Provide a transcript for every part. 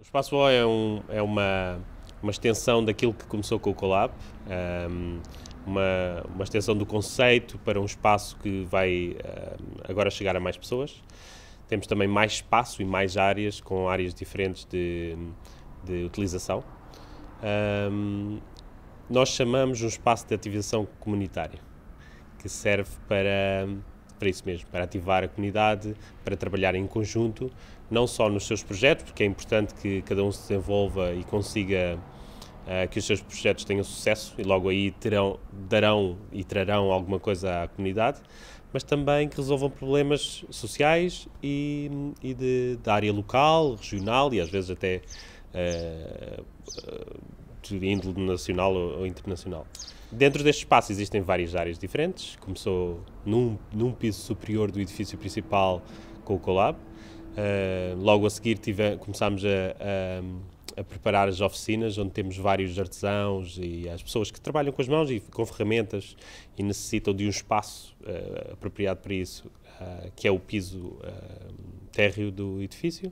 O Espaço O é, um, é uma, uma extensão daquilo que começou com o Colab, ehm, uma, uma extensão do conceito para um espaço que vai ehm, agora chegar a mais pessoas. Temos também mais espaço e mais áreas, com áreas diferentes de, de utilização. Ehm, nós chamamos um espaço de ativação comunitária, que serve para para isso mesmo, para ativar a comunidade, para trabalhar em conjunto, não só nos seus projetos, porque é importante que cada um se desenvolva e consiga uh, que os seus projetos tenham sucesso e logo aí terão, darão e trarão alguma coisa à comunidade, mas também que resolvam problemas sociais e, e de, da área local, regional e às vezes até uh, uh, de índole nacional ou, internacional. Dentro deste espaço existem várias áreas diferentes. Começou num, num piso superior do edifício principal com o Colab. Uh, logo a seguir tive, começámos a, a, a, preparar as oficinas, onde temos vários artesãos e as pessoas que trabalham com as mãos e com ferramentas e necessitam de um espaço uh, apropriado para isso. Eh, que é o piso eh, térreo do edifício,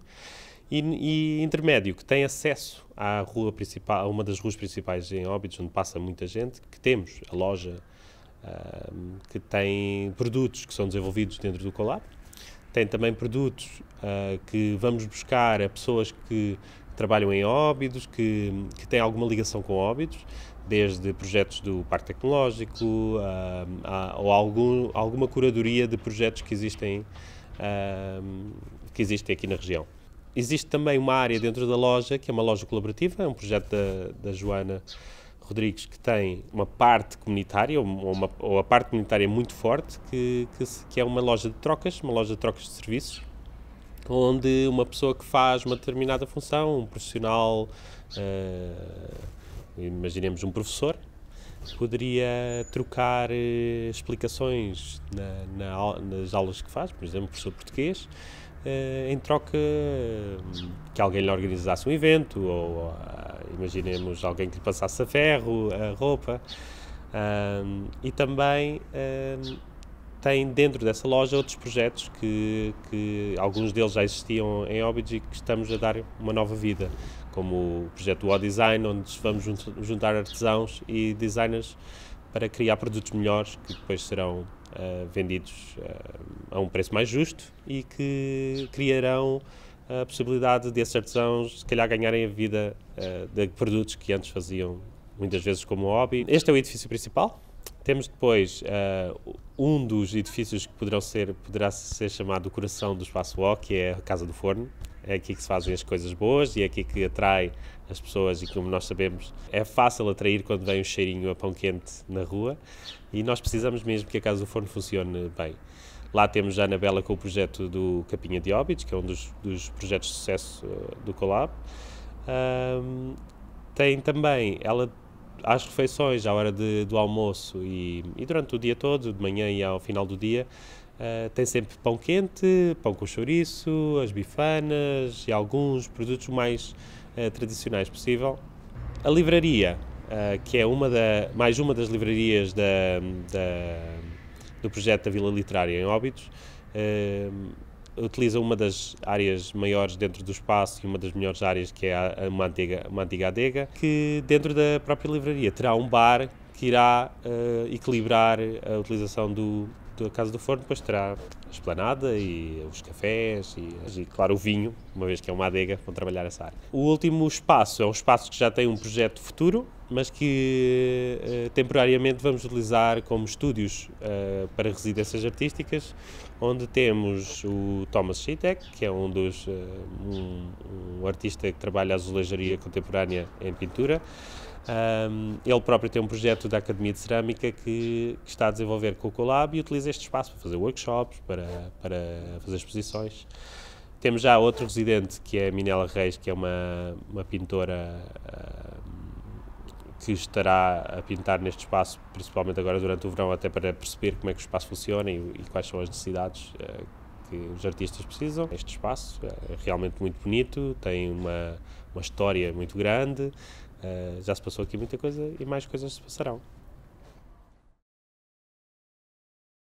e, e, intermédio, que tem acesso à rua principal, a uma das ruas principais em Óbidos, onde passa muita gente, que temos a loja uh, que tem produtos que são desenvolvidos dentro do Colab, tem também produtos uh, que vamos buscar a pessoas que trabalham em Óbidos, que, que têm alguma ligação com Óbidos, desde projetos do Parque Tecnológico ah, ou algum, alguma curadoria de projetos que existem, ah, que existem aqui na região. Existe também uma área dentro da loja, que é uma loja colaborativa, é um projeto da, da Joana Rodrigues que tem uma parte comunitária, ou, uma, ou a parte comunitária muito forte, que, que, que é uma loja de trocas, uma loja de trocas de serviços, Tipo, onde uma pessoa que faz uma determinada função, um profissional, uh, imaginemos um professor, poderia trocar uh, explicações na, na, nas aulas que faz, por exemplo, professor português, uh, em troca que alguém lhe organizasse um evento, ou ah, imaginemos alguém que lhe passasse a ferro, a roupa. Ah, e também ah, tem dentro dessa loja outros projetos que, que alguns deles já existiam em Óbidos e que estamos a dar uma nova vida, como o projeto O Design, onde vamos juntar artesãos e designers para criar produtos melhores que depois serão uh, vendidos uh, a um preço mais justo e que criarão a possibilidade desses artesãos, se calhar, ganharem a vida uh, de produtos que antes faziam muitas vezes como hobby. Este é o edifício principal, temos depois uh, um dos edifícios que poderão ser, poderá ser chamado o coração do espaço O, que é a Casa do Forno. É aqui que se fazem as coisas boas e é aqui que atrai as pessoas e como nós sabemos é fácil atrair quando vem um cheirinho a pão quente na rua e nós precisamos mesmo que a Casa do Forno funcione bem. Lá temos a Anabela com o projeto do Capinha de Óbidos, que é um dos, dos projetos de sucesso eh, do Colab. Um, tem também, ela às refeições, à hora de, do almoço e, e, durante o dia todo, de manhã e ao final do dia, uh, tem sempre pão quente, pão com chouriço, as bifanas e alguns produtos mais uh, tradicionais possível. A livraria, uh, que é uma da, mais uma das livrarias da, da, do projeto da Vila Literária em Óbidos, utiliza uma das áreas maiores dentro do espaço e uma das melhores áreas que é uma antiga, uma antiga adega, que dentro da própria livraria terá um bar que irá uh, equilibrar a utilização do, da Casa do Forno, depois terá a esplanada e os cafés e, e, claro, o vinho, uma vez que é uma adega, vão trabalhar essa área. O último espaço é um espaço que já tem um projeto futuro, mas que uh, temporariamente vamos utilizar como estúdios uh, para residências artísticas, onde temos o Thomas Schitek, que é um dos uh, um, um, artista que trabalha a azulejaria contemporânea em pintura. Um, ele próprio tem um projeto da Academia de Cerâmica que, que, está a desenvolver com o Colab e utiliza este espaço para fazer workshops, para, para fazer exposições. Temos já outro residente que é a Minela Reis, que é uma, uma pintora ah, que estará a pintar neste espaço, principalmente agora durante o verão, até para perceber como é que o espaço funciona e, e quais são as necessidades uh, que os artistas precisam. Este espaço é realmente muito bonito, tem uma, uma história muito grande, uh, já se passou aqui muita coisa e mais coisas se passarão.